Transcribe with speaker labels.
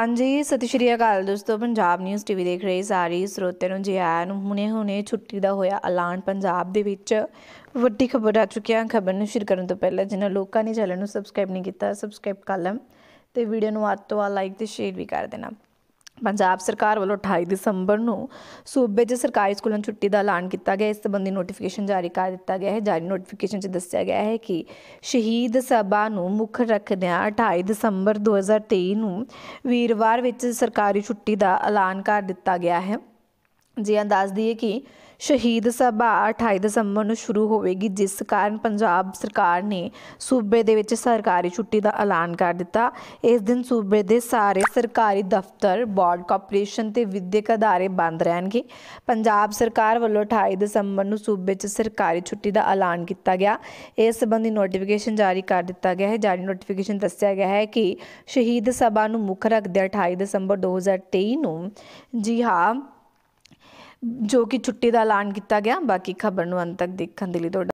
Speaker 1: ਹਾਂਜੀ ਸਤਿ ਸ਼੍ਰੀ ਅਕਾਲ ਦੋਸਤੋ ਪੰਜਾਬ ਨਿਊਜ਼ ਟੀਵੀ ਦੇਖ ਰਹੇ ਸਾਰੇ ਸਰੋਤਿਆਂ ਨੂੰ ਜੀ ਆਇਆਂ ਨੂੰ ਹੁਣੇ-ਹੁਣੇ ਛੁੱਟੀ ਦਾ ਹੋਇਆ ਐਲਾਨ ਪੰਜਾਬ ਦੇ ਵਿੱਚ ਵੱਡੀ ਖਬਰ ਆ ਚੁੱਕੀ ਹੈ ਖਬਰ ਨੂੰ ਸ਼ੇਅਰ ਕਰਨ ਤੋਂ ਪਹਿਲਾਂ ਜਿਨ੍ਹਾਂ ਲੋਕਾਂ ਨੇ ਚੈਨਲ ਨੂੰ ਸਬਸਕ੍ਰਾਈਬ ਨਹੀਂ ਕੀਤਾ ਸਬਸਕ੍ਰਾਈਬ ਕਰ ਲੈਣ ਤੇ ਵੀਡੀਓ ਨੂੰ ਅੱਤ ਤੋਂ ਆ ਲਾਈਕ ਤੇ ਸ਼ੇਅਰ ਵੀ ਕਰ ਦੇਣਾ ਪੰਜਾਬ ਸਰਕਾਰ ਵੱਲੋਂ 28 ਦਸੰਬਰ ਨੂੰ ਸੂਬੇ 'ਚ ਸਰਕਾਰੀ ਸਕੂਲਾਂ ਛੁੱਟੀ ਦਾ ਐਲਾਨ ਕੀਤਾ ਗਿਆ ਇਸ ਸੰਬੰਧੀ ਨੋਟੀਫਿਕੇਸ਼ਨ ਜਾਰੀ ਕਰ ਦਿੱਤਾ ਗਿਆ ਹੈ ਜਾਰੀ ਨੋਟੀਫਿਕੇਸ਼ਨ 'ਚ ਦੱਸਿਆ ਗਿਆ ਹੈ ਕਿ ਸ਼ਹੀਦ ਸਭਾ ਨੂੰ ਮੁੱਖ ਰੱਖਦਿਆਂ 28 ਦਸੰਬਰ 2023 ਨੂੰ ਵੀਰਵਾਰ ਵਿੱਚ ਸਰਕਾਰੀ ਛੁੱਟੀ ਦਾ ਐਲਾਨ ਕਰ ਦਿੱਤਾ ਗਿਆ ਹੈ ਜੀ ਆ ਦੱਸ ਦਈਏ ਕਿ ਸ਼ਹੀਦ ਸਭਾ 28 ਦਸੰਬਰ ਨੂੰ ਸ਼ੁਰੂ ਹੋਵੇਗੀ ਜਿਸ ਕਾਰਨ ਪੰਜਾਬ ਸਰਕਾਰ ਨੇ ਸੂਬੇ ਦੇ ਵਿੱਚ ਸਰਕਾਰੀ ਛੁੱਟੀ ਦਾ ਐਲਾਨ ਕਰ ਦਿੱਤਾ ਇਸ ਦਿਨ ਸੂਬੇ ਦੇ ਸਾਰੇ ਸਰਕਾਰੀ ਦਫ਼ਤਰ ਬੋਰਡ ਕਾਰਪੋਰੇਸ਼ਨ ਤੇ ਵਿਦਿਅਕ ਅਦਾਰੇ ਬੰਦ ਰਹਿਣਗੇ ਪੰਜਾਬ ਸਰਕਾਰ ਵੱਲੋਂ 28 ਦਸੰਬਰ ਨੂੰ ਸੂਬੇ 'ਚ ਸਰਕਾਰੀ ਛੁੱਟੀ ਦਾ ਐਲਾਨ ਕੀਤਾ ਗਿਆ ਇਸ ਸੰਬੰਧੀ ਨੋਟੀਫਿਕੇਸ਼ਨ ਜਾਰੀ ਕਰ ਦਿੱਤਾ ਗਿਆ ਹੈ ਜਾਰੀ ਨੋਟੀਫਿਕੇਸ਼ਨ ਦੱਸਿਆ ਗਿਆ ਹੈ ਕਿ ਸ਼ਹੀਦ ਸਭਾ ਨੂੰ ਮੁੱਖ ਰੱਖਦੇ 28 ਦਸੰਬਰ 2023 ਨੂੰ ਜੀ ਹਾਂ ਜੋ ਕਿ ਛੁੱਟੀ ਦਾ ਐਲਾਨ ਕੀਤਾ ਗਿਆ ਬਾਕੀ ਖਬਰ ਨੂੰ ਅੰਤ ਤੱਕ ਦੇਖਣ ਦੇ ਲਈ ਤੁਹਾਡਾ